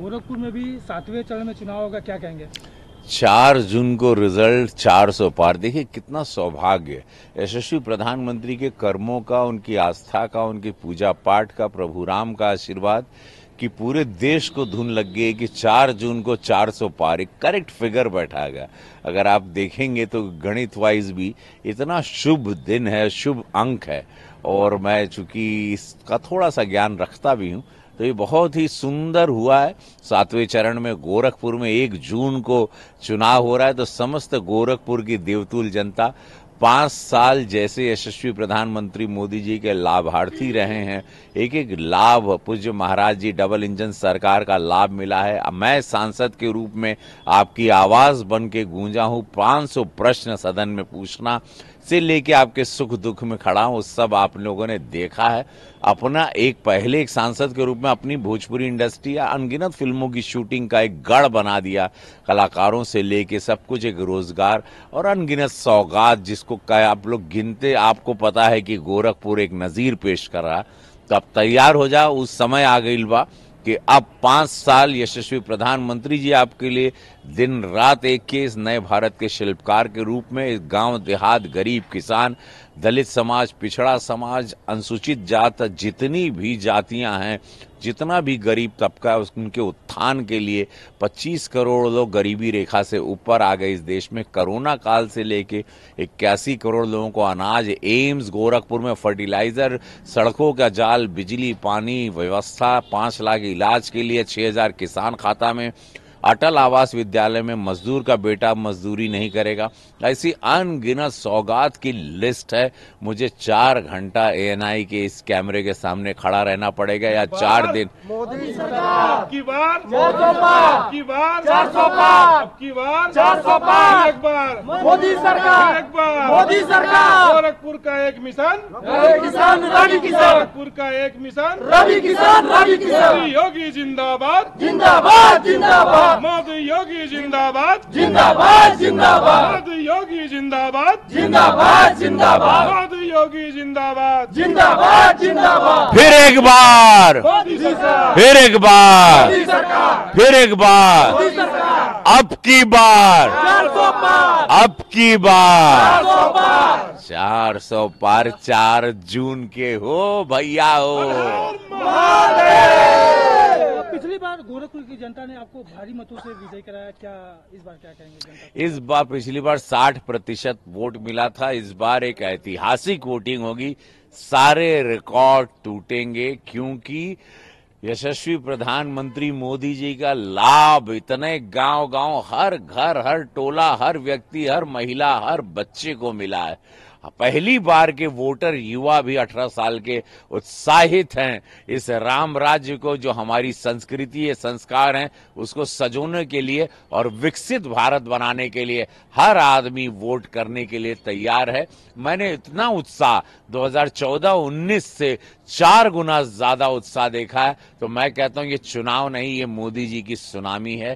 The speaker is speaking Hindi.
गोरखपुर में भी सातवें चरण में चुनाव होगा क्या कहेंगे चार जून को रिजल्ट चार सौ पार देखिए कितना सौभाग्य यशस्वी प्रधानमंत्री के कर्मों का उनकी आस्था का उनकी पूजा पाठ का प्रभु राम का आशीर्वाद कि पूरे देश को धुन लग गई कि 4 जून को 400 पार एक करेक्ट फिगर बैठा गया अगर आप देखेंगे तो गणित वाइज भी इतना शुभ दिन है शुभ अंक है और मैं चूंकि इसका थोड़ा सा ज्ञान रखता भी हूँ तो ये बहुत ही सुंदर हुआ है सातवें चरण में गोरखपुर में एक जून को चुनाव हो रहा है तो समस्त गोरखपुर की देवतुल जनता पाँच साल जैसे यशस्वी प्रधानमंत्री मोदी जी के लाभार्थी रहे हैं एक एक लाभ पूज्य महाराज जी डबल इंजन सरकार का लाभ मिला है मैं सांसद के रूप में आपकी आवाज़ बन के गूंजा हूँ 500 प्रश्न सदन में पूछना से लेके आपके सुख दुख में खड़ा हूँ सब आप लोगों ने देखा है अपना एक पहले एक सांसद के रूप में अपनी भोजपुरी इंडस्ट्री या अनगिनत फिल्मों की शूटिंग का एक गढ़ बना दिया कलाकारों से लेके सब कुछ एक रोजगार और अनगिनत सौगात जिसको आप लोग गिनते आपको पता है कि गोरखपुर एक नज़ीर पेश कर रहा तो आप तैयार हो जाओ उस समय आ गई बा कि अब पांच साल यशस्वी प्रधानमंत्री जी आपके लिए दिन रात एक के इस नए भारत के शिल्पकार के रूप में इस गांव देहात गरीब किसान दलित समाज पिछड़ा समाज अनुसूचित जात जितनी भी जातियां हैं जितना भी गरीब तबका है उनके उत्थान के लिए 25 करोड़ लोग गरीबी रेखा से ऊपर आ गए इस देश में कोरोना काल से लेके इक्यासी करोड़ लोगों को अनाज एम्स गोरखपुर में फर्टिलाइजर सड़कों का जाल बिजली पानी व्यवस्था पाँच लाख इलाज के लिए छः किसान खाता में अटल आवास विद्यालय में मजदूर का बेटा मजदूरी नहीं करेगा ऐसी अनगिनत सौगात की लिस्ट है मुझे चार घंटा ए के इस कैमरे के सामने खड़ा रहना पड़ेगा या चार दिन मोदी सरकार की बार की मोदी सरकार मोदी सरकार गोरखपुर का एक मिशन किसान रवि किसान गोरखपुर का एक मिशन रवि किसान रवि किसान योगी जिंदाबाद जिंदाबाद जिंदाबाद मद योगी जिंदाबाद जिंदाबाद जिंदाबाद योगी जिंदाबाद जिंदाबाद जिंदाबाद मद योगी जिंदाबाद जिंदाबाद जिंदाबाद फिर एक बार फिर एक बार फिर एक बार अब की बार अब की बार चार सौ पार चार जून के हो भैया हो की जनता ने आपको भारी मतों से विजय कराया क्या इस बार क्या कहेंगे जनता इस बार पिछली बार 60 प्रतिशत वोट मिला था इस बार एक ऐतिहासिक वोटिंग होगी सारे रिकॉर्ड टूटेंगे क्योंकि यशस्वी प्रधानमंत्री मोदी जी का लाभ इतने गांव गांव हर घर हर टोला हर व्यक्ति हर महिला हर बच्चे को मिला है हाँ, पहली बार के वोटर युवा भी 18 साल के उत्साहित हैं इस राम राज्य को जो हमारी संस्कृति है संस्कार हैं उसको सजोने के लिए और विकसित भारत बनाने के लिए हर आदमी वोट करने के लिए तैयार है मैंने इतना उत्साह 2014-19 से चार गुना ज्यादा उत्साह देखा है तो मैं कहता हूं ये चुनाव नहीं ये मोदी जी की सुनामी है